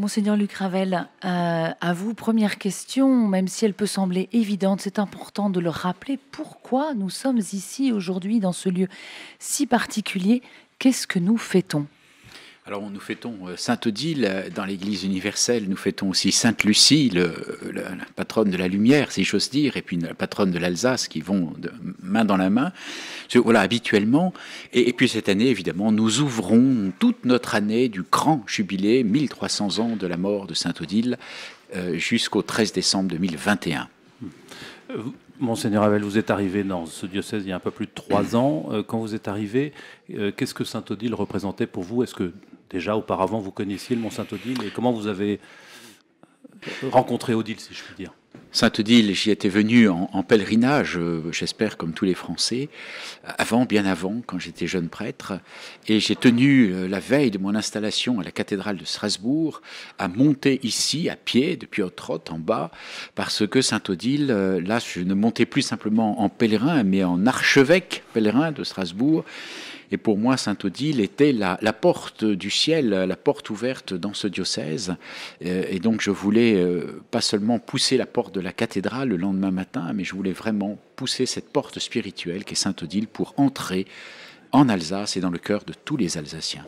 Monseigneur Luc Ravel, euh, à vous, première question, même si elle peut sembler évidente, c'est important de le rappeler. Pourquoi nous sommes ici aujourd'hui dans ce lieu si particulier Qu'est-ce que nous fêtons alors nous fêtons euh, Sainte Odile euh, dans l'Église universelle, nous fêtons aussi Sainte Lucie, euh, la patronne de la lumière, si j'ose dire, et puis la patronne de l'Alsace, qui vont main dans la main. Voilà, habituellement. Et, puis cette année, évidemment, nous ouvrons toute notre année du grand jubilé, 1300 ans de la mort de Sainte Odile, jusqu'au 13 décembre 2021. Monseigneur Abel, vous êtes arrivé dans ce diocèse il y a un peu plus de trois ans. Quand vous êtes arrivé, qu'est-ce que Saint-Odile représentait pour vous Est-ce que déjà auparavant vous connaissiez le Mont-Saint-Odile et comment vous avez euh, rencontré Odile, si je puis dire saint odile j'y étais venu en, pèlerinage, euh, j'espère comme tous les Français, avant, bien avant, quand j'étais jeune prêtre. Et j'ai tenu euh, la veille de mon installation à la cathédrale de Strasbourg à monter ici, à pied, depuis Otrotte, en bas, parce que saint odile là, je ne montais plus simplement en pèlerin, mais en archevêque pèlerin de Strasbourg. Et pour moi, saint odile était la, porte du ciel, la porte ouverte dans ce diocèse. Euh, et donc, je voulais euh, pas seulement pousser la porte de la cathédrale le lendemain matin, mais je voulais vraiment pousser cette porte spirituelle qu'est saint odile pour entrer en Alsace et dans le cœur de tous les Alsaciens.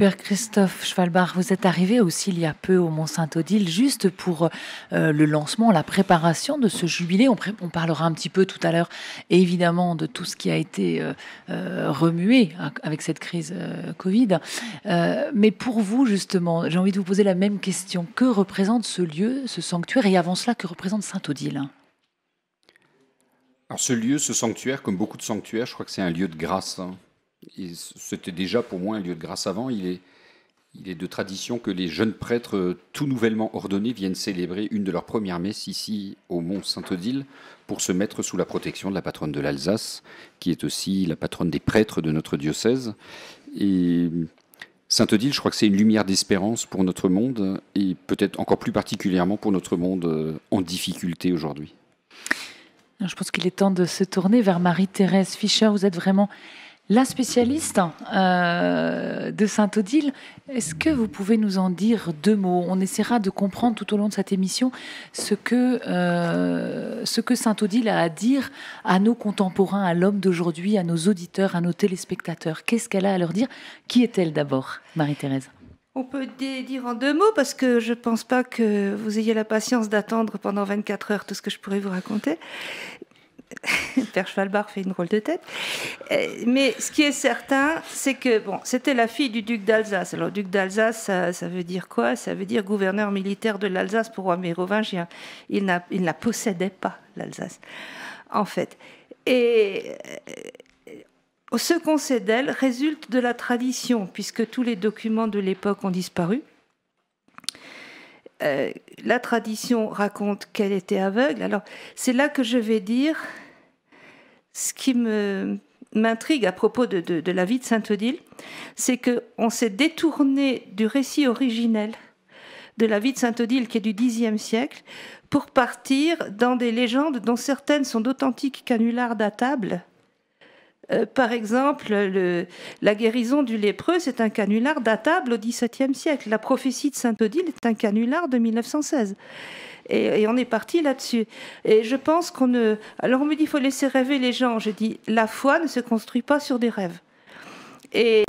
Père Christophe Schwalbach, vous êtes arrivé aussi il y a peu au Mont-Saint-Odile, juste pour euh, le lancement, la préparation de ce jubilé. On, parlera un petit peu tout à l'heure, évidemment, de tout ce qui a été euh, euh, remué avec cette crise Covid. mais pour vous, justement, j'ai envie de vous poser la même question. Que représente ce lieu, ce sanctuaire, et avant cela, que représente Saint-Odile alors ce lieu, ce sanctuaire, comme beaucoup de sanctuaires, je crois que c'est un lieu de grâce. Hein. C'était déjà pour moi un lieu de grâce avant. Il est, il est de tradition que les jeunes prêtres euh, tout nouvellement ordonnés viennent célébrer une de leurs premières messes ici au Mont Saint-Odile pour se mettre sous la protection de la patronne de l'Alsace, qui est aussi la patronne des prêtres de notre diocèse. Et Saint-Odile, je crois que c'est une lumière d'espérance pour notre monde et peut-être encore plus particulièrement pour notre monde euh, en difficulté aujourd'hui. Je pense qu'il est temps de se tourner vers Marie-Thérèse Fischer. Vous êtes vraiment la spécialiste euh, de Sainte odile est-ce que vous pouvez nous en dire deux mots On essaiera de comprendre tout au long de cette émission ce que, Sainte euh, que Saint-Odile a à dire à nos contemporains, à l'homme d'aujourd'hui, à nos auditeurs, à nos téléspectateurs. Qu'est-ce qu'elle a à leur dire Qui est-elle d'abord, Marie-Thérèse on peut dire en deux mots, parce que je ne pense pas que vous ayez la patience d'attendre pendant 24 heures tout ce que je pourrais vous raconter. Père fait une drôle de tête. Euh, mais ce qui est certain, c'est que bon, c'était la fille du duc d'Alsace. Alors, duc d'Alsace, ça, veut dire quoi Ça veut dire gouverneur militaire de l'Alsace pour roi mérovingien. Il, il ne la possédait pas, l'Alsace, en fait. Et euh, ce qu'on sait d'elle résulte de la tradition, puisque tous les documents de l'époque ont disparu. Euh, la tradition raconte qu'elle était aveugle. Alors, c'est là que je vais dire ce qui m'intrigue à propos de, la vie de sainte odile c'est qu'on s'est détourné du récit originel de la vie de sainte odile qui est du Xe siècle pour partir dans des légendes dont certaines sont d'authentiques canulars datables euh, par exemple, la guérison du lépreux, c'est un canular datable au XVIIe siècle. La prophétie de Saint-Odile est un canular de 1916. Et, on est parti là-dessus. Et je pense qu'on ne. Alors on me dit, qu'il faut laisser rêver les gens. Je dis, la foi ne se construit pas sur des rêves. Et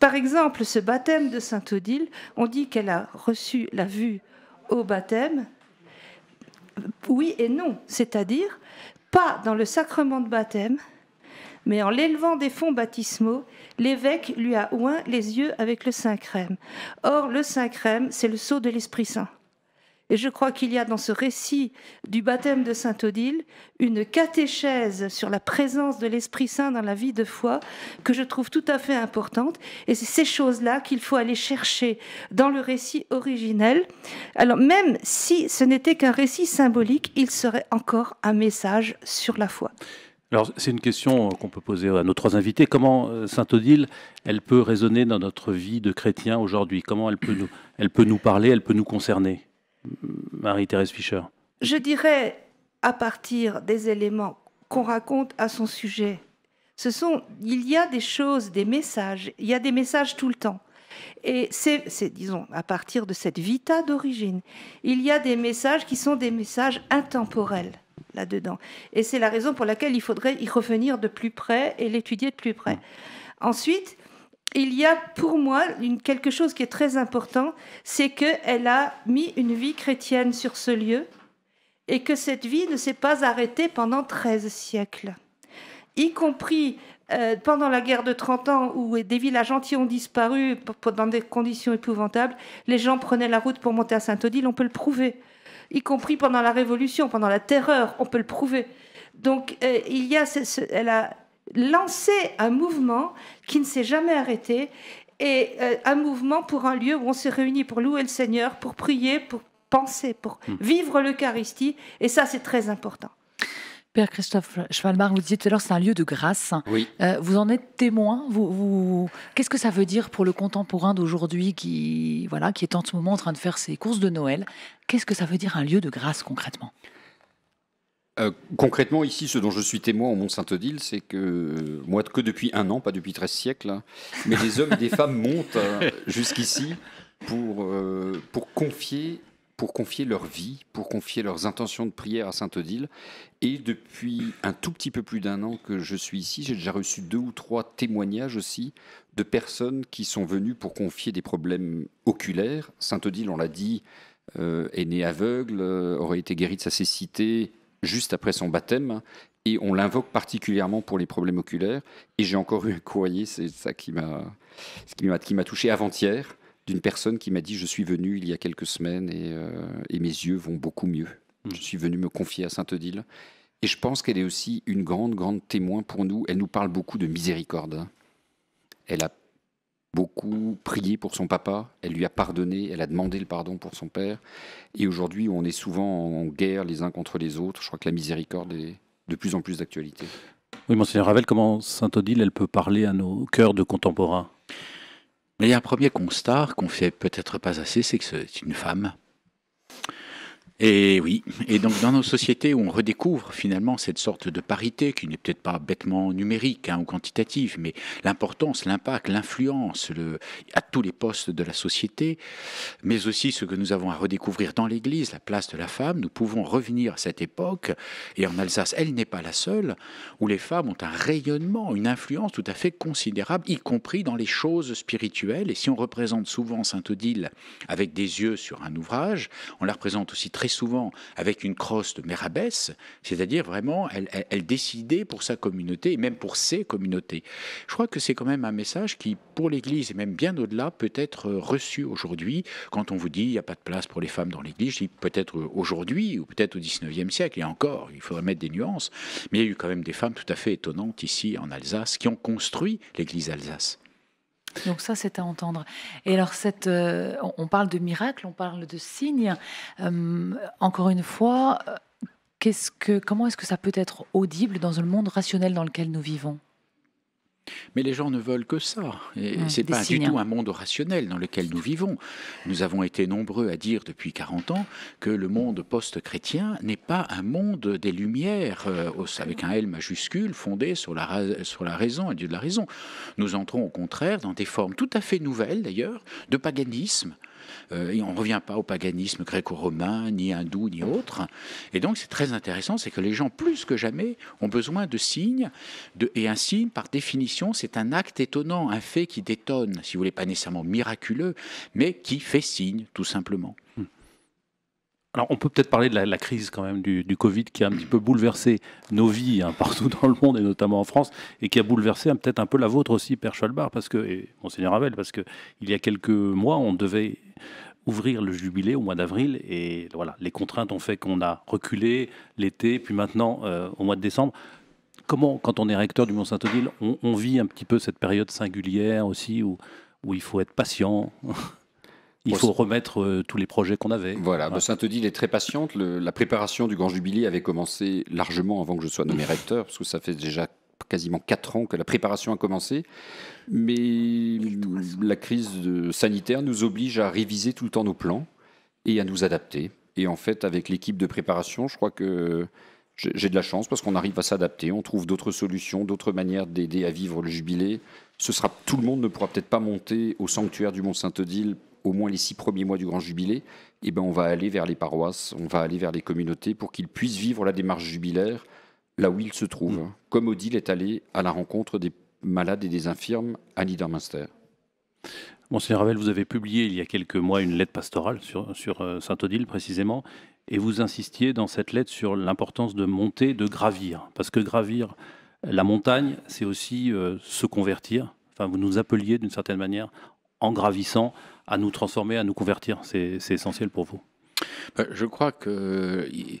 par exemple, ce baptême de Saint-Odile, on dit qu'elle a reçu la vue au baptême. Oui et non, c'est-à-dire pas dans le sacrement de baptême, mais en l'élevant des fonds baptismaux, l'évêque lui a oint les yeux avec le Saint-Crème. Or, le Saint-Crème, c'est le sceau de l'Esprit Saint. Et je crois qu'il y a dans ce récit du baptême de Saint Odile une catéchèse sur la présence de l'Esprit Saint dans la vie de foi que je trouve tout à fait importante. Et c'est ces choses-là qu'il faut aller chercher dans le récit originel. Alors même si ce n'était qu'un récit symbolique, il serait encore un message sur la foi. Alors, c'est une question euh, qu'on peut poser à nos trois invités. Comment euh, Sainte-Odile, elle peut résonner dans notre vie de chrétien aujourd'hui Comment elle peut, nous, elle peut nous parler, elle peut nous concerner Marie-Thérèse Fischer. Je dirais à partir des éléments qu'on raconte à son sujet. Ce sont, il y a des choses, des messages, il y a des messages tout le temps. Et c'est, disons, à partir de cette vita d'origine, il y a des messages qui sont des messages intemporels là-dedans. Et c'est la raison pour laquelle il faudrait y revenir de plus près et l'étudier de plus près. Mm. Ensuite, il y a pour moi une, quelque chose qui est très important, c'est qu'elle a mis une vie chrétienne sur ce lieu et que cette vie ne s'est pas arrêtée pendant 13 siècles, y compris euh, pendant la guerre de 30 ans où des villages entiers ont disparu dans des conditions épouvantables. Les gens prenaient la route pour monter à Saint-Odile, on peut le prouver y compris pendant la Révolution, pendant la Terreur, on peut le prouver. Donc euh, il y a, elle a lancé un mouvement qui ne s'est jamais arrêté et euh, un mouvement pour un lieu où on se réunit pour louer le Seigneur, pour prier, pour penser, pour hmm. vivre l'Eucharistie. Et ça, c'est très important. Père Christophe Schwalmar, vous disiez tout à l'heure, c'est un lieu de grâce. Oui. Euh, vous en êtes témoin. Vous, Qu'est-ce que ça veut dire pour le contemporain d'aujourd'hui qui, voilà, qui est en ce moment en train de faire ses courses de Noël Qu'est-ce que ça veut dire un lieu de grâce concrètement euh, concrètement, ici, ce dont je suis témoin au Mont-Saint-Odile, c'est que, moi, que depuis un an, pas depuis 13 siècles, mais des hommes et des femmes montent euh, jusqu'ici pour, pour confier pour confier leur vie, pour confier leurs intentions de prière à saint odile Et depuis un tout petit peu plus d'un an que je suis ici, j'ai déjà reçu deux ou trois témoignages aussi de personnes qui sont venues pour confier des problèmes oculaires. saint odile on l'a dit, euh, est né aveugle, euh, aurait été guéri de sa cécité juste après son baptême. Et on l'invoque particulièrement pour les problèmes oculaires. Et j'ai encore eu un courrier, c'est ça qui m'a touché avant-hier, d'une personne qui m'a dit je suis venu il y a quelques semaines et, euh, mes yeux vont beaucoup mieux. Hmm. Je suis venu me confier à Sainte-Odile. Et je pense qu'elle est aussi une grande, grande témoin pour nous. Elle nous parle beaucoup de miséricorde. Hein. Elle a beaucoup prié pour son papa, elle lui a pardonné, elle a demandé le pardon pour son père. Et aujourd'hui, on est souvent en guerre les uns contre les autres. Je crois que la miséricorde est de plus en plus d'actualité. Oui, monseigneur Ravel, comment Sainte-Odile, elle peut parler à nos cœurs de contemporains il y a un premier constat qu'on fait peut-être pas assez, c'est que c'est une femme et oui, et donc dans nos sociétés où on redécouvre finalement cette sorte de parité qui n'est peut-être pas bêtement numérique hein, ou quantitative, mais l'importance, l'impact, l'influence à tous les postes de la société, mais aussi ce que nous avons à redécouvrir dans l'Église, la place de la femme, nous pouvons revenir à cette époque, et en Alsace, elle n'est pas la seule, où les femmes ont un rayonnement, une influence tout à fait considérable, y compris dans les choses spirituelles, et si on représente souvent Sainte-Odile avec des yeux sur un ouvrage, on la représente aussi très souvent avec une crosse de mérabès, c'est-à-dire vraiment, elle, décidait pour sa communauté et même pour ses communautés. Je crois que c'est quand même un message qui, pour l'Église et même bien au-delà, peut être reçu aujourd'hui. Quand on vous dit il n'y a pas de place pour les femmes dans l'Église, dis peut-être aujourd'hui ou peut-être au XIXe siècle, et encore, il faudrait mettre des nuances, mais il y a eu quand même des femmes tout à fait étonnantes ici en Alsace qui ont construit l'Église Alsace. Donc ça, c'est à entendre. Et alors, euh, on parle de miracles, on parle de signes. Euh, encore une fois, euh, comment est-ce que ça peut être audible dans le monde rationnel dans lequel nous vivons mais les gens ne veulent que ça. Et c'est pas du tout un monde rationnel dans lequel nous vivons. Nous avons été nombreux à dire depuis 40 ans que le monde post-chrétien n'est pas un monde des lumières euh, avec un L majuscule fondé sur la, sur la raison et Dieu de la raison. Nous entrons au contraire dans des formes tout à fait nouvelles d'ailleurs de paganisme euh, et on ne revient pas au paganisme gréco-romain, ni hindou, ni autre. Et donc, c'est très intéressant, c'est que les gens, plus que jamais, ont besoin de signes. et un signe, par définition, c'est un acte étonnant, un fait qui détonne, si vous voulez, pas nécessairement miraculeux, mais qui fait signe, tout simplement. Alors, on peut peut-être parler de la, crise quand même du, Covid qui a un petit peu bouleversé nos vies hein, partout dans le monde et notamment en France et qui a bouleversé hein, peut-être un peu la vôtre aussi, Père Chalbar, parce que, et Monseigneur Ravel, parce il y a quelques mois, on devait ouvrir le jubilé au mois d'avril et voilà, les contraintes ont fait qu'on a reculé l'été, puis maintenant euh, au mois de décembre. Comment, quand on est recteur du Mont-Saint-Odile, on, vit un petit peu cette période singulière aussi où il faut être patient il faut remettre euh, tous les projets qu'on avait. Voilà, mont bah, Saint-Odile est très patiente. la préparation du Grand Jubilé avait commencé largement avant que je sois nommé recteur, parce que ça fait déjà quasiment 4 ans que la préparation a commencé. Mais la crise sanitaire nous oblige à réviser tout le temps nos plans et à nous adapter. Et en fait, avec l'équipe de préparation, je crois que j'ai de la chance parce qu'on arrive à s'adapter, on trouve d'autres solutions, d'autres manières d'aider à vivre le jubilé. Ce sera, tout le monde ne pourra peut-être pas monter au sanctuaire du Mont-Saint-Odile au moins les six premiers mois du Grand Jubilé, eh ben on va aller vers les paroisses, on va aller vers les communautés pour qu'ils puissent vivre la démarche jubilaire là où ils se trouvent, mmh. comme Odile est allé à la rencontre des malades et des infirmes à Niedermünster. Monseigneur Ravel, vous avez publié il y a quelques mois une lettre pastorale sur, sur euh, Saint-Odile précisément, et vous insistiez dans cette lettre sur l'importance de monter, de gravir, parce que gravir la montagne, c'est aussi euh, se convertir. Enfin, vous nous appeliez d'une certaine manière en gravissant, à nous transformer, à nous convertir. C'est essentiel pour vous. Euh, je crois que euh,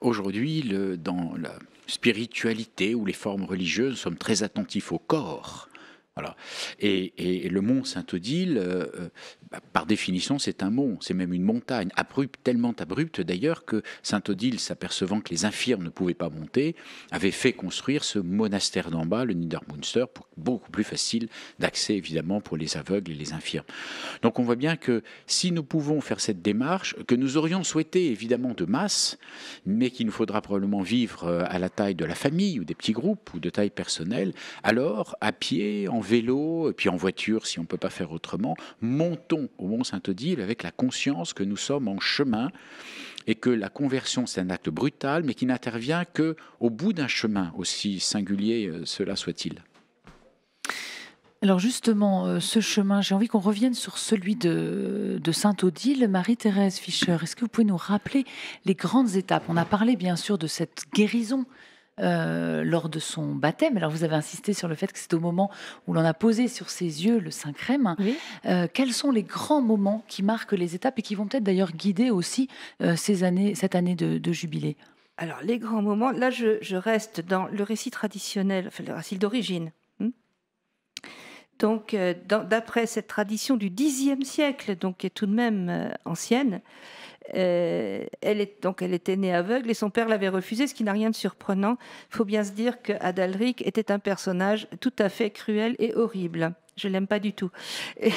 aujourd'hui, dans la spiritualité ou les formes religieuses, nous sommes très attentifs au corps. Voilà. Et, le mont Saint-Odile, euh, euh, bah, par définition, c'est un mont, c'est même une montagne, abrupte, tellement abrupte d'ailleurs que Saint-Odile, s'apercevant que les infirmes ne pouvaient pas monter, avait fait construire ce monastère d'en bas, le Niedermunster, pour beaucoup plus facile d'accès évidemment pour les aveugles et les infirmes. Donc on voit bien que si nous pouvons faire cette démarche, que nous aurions souhaité évidemment de masse, mais qu'il nous faudra probablement vivre euh, à la taille de la famille ou des petits groupes ou de taille personnelle, alors à pied, en vélo, et puis en voiture si on ne peut pas faire autrement, montons au Mont Saint-Odile avec la conscience que nous sommes en chemin et que la conversion, c'est un acte brutal, mais qui n'intervient que au bout d'un chemin, aussi singulier euh, cela soit-il. Alors justement, euh, ce chemin, j'ai envie qu'on revienne sur celui de, de Sainte-Odile, Marie-Thérèse Fischer. Est-ce que vous pouvez nous rappeler les grandes étapes On a parlé bien sûr de cette guérison euh, lors de son baptême. Alors vous avez insisté sur le fait que c'est au moment où l'on a posé sur ses yeux le Saint Crème. Euh, quels sont les grands moments qui marquent les étapes et qui vont peut-être d'ailleurs guider aussi euh, ces années, cette année de, jubilé Alors les grands moments, là je, reste dans le récit traditionnel, enfin, le récit d'origine. Hmm. Donc, d'après cette tradition du Xe siècle, donc qui est tout de même ancienne, euh, elle donc, elle était née aveugle et son père l'avait refusée, ce qui n'a rien de surprenant. Il faut bien se dire que qu'Adalric était un personnage tout à fait cruel et horrible. Je l'aime pas du tout.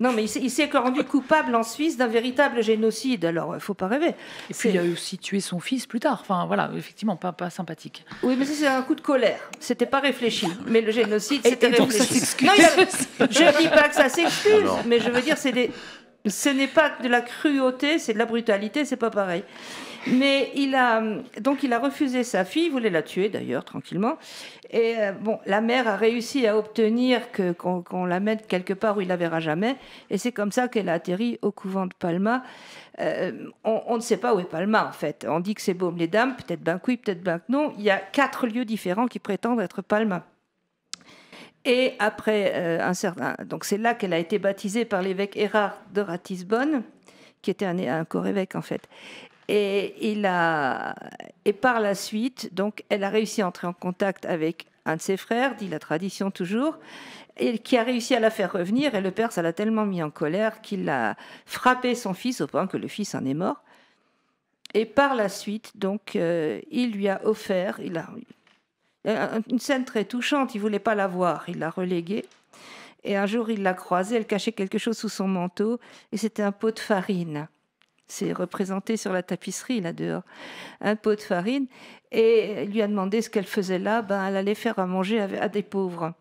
non, mais il s'est rendu coupable en Suisse d'un véritable génocide. Alors, il faut pas rêver. Et puis il a aussi tué son fils plus tard. Enfin, voilà, effectivement, pas, sympathique. Oui, mais c'est un coup de colère. C'était pas réfléchi. Mais le génocide, c'était réfléchi. ça non, je dis pas que ça s'excuse, ah mais je veux dire, c'est des ce n'est pas de la cruauté, c'est de la brutalité, c'est pas pareil. Mais il a donc il a refusé sa fille, il voulait la tuer d'ailleurs tranquillement. Et euh, bon, la mère a réussi à obtenir que qu'on la mette quelque part où il la verra jamais. Et c'est comme ça qu'elle a atterri au couvent de Palma. Euh, on, ne sait pas où est Palma en fait. On dit que c'est Baume les Dames, peut-être que peut-être que non. Il y a quatre lieux différents qui prétendent être Palma. Et après euh, un certain. Donc c'est là qu'elle a été baptisée par l'évêque Erard de Ratisbonne, qui était un, un corps-évêque en fait. Et, il a, et par la suite, donc, elle a réussi à entrer en contact avec un de ses frères, dit la tradition toujours, et qui a réussi à la faire revenir. Et le père, ça l'a tellement mis en colère qu'il a frappé son fils au point que le fils en est mort. Et par la suite, donc, euh, il lui a offert, il a, euh, une scène très touchante, il voulait pas la voir, il l'a reléguée. Et un jour, il l'a croisée, elle cachait quelque chose sous son manteau, et c'était un pot de farine. C'est représenté sur la tapisserie, là dehors. Un pot de farine. Et il lui a demandé ce qu'elle faisait là. Ben, elle allait faire à manger à des pauvres.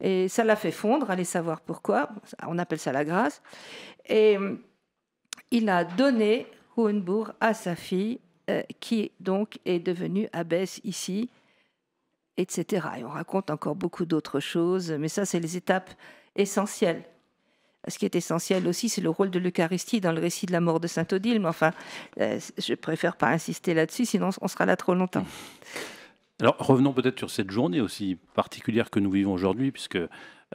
Et ça l'a fait fondre, allez savoir pourquoi. On appelle ça la grâce. Et il a donné Hohenbourg à sa fille, euh, qui donc est devenue abbesse ici, etc. Et on raconte encore beaucoup d'autres choses, mais ça, c'est les étapes essentielles. Ce qui est essentiel aussi, c'est le rôle de l'Eucharistie dans le récit de la mort de saint Odile, mais enfin, euh, je préfère pas insister là-dessus, sinon on sera là trop longtemps. Alors revenons peut-être sur cette journée aussi particulière que nous vivons aujourd'hui, puisque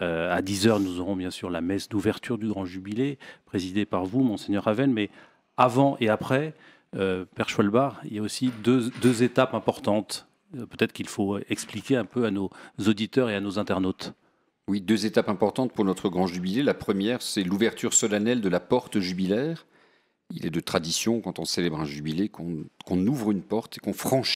euh, à 10h, nous aurons bien sûr la messe d'ouverture du Grand Jubilé, présidée par vous, Monseigneur Raven. mais avant et après, euh, Père Schwalbach, il y a aussi deux étapes importantes euh, peut-être qu'il faut expliquer un peu à nos auditeurs et à nos internautes. Oui, deux étapes importantes pour notre grand jubilé. La première, c'est l'ouverture solennelle de la porte jubilaire. Il est de tradition, quand on célèbre un jubilé, qu'on ouvre une porte et qu'on franchit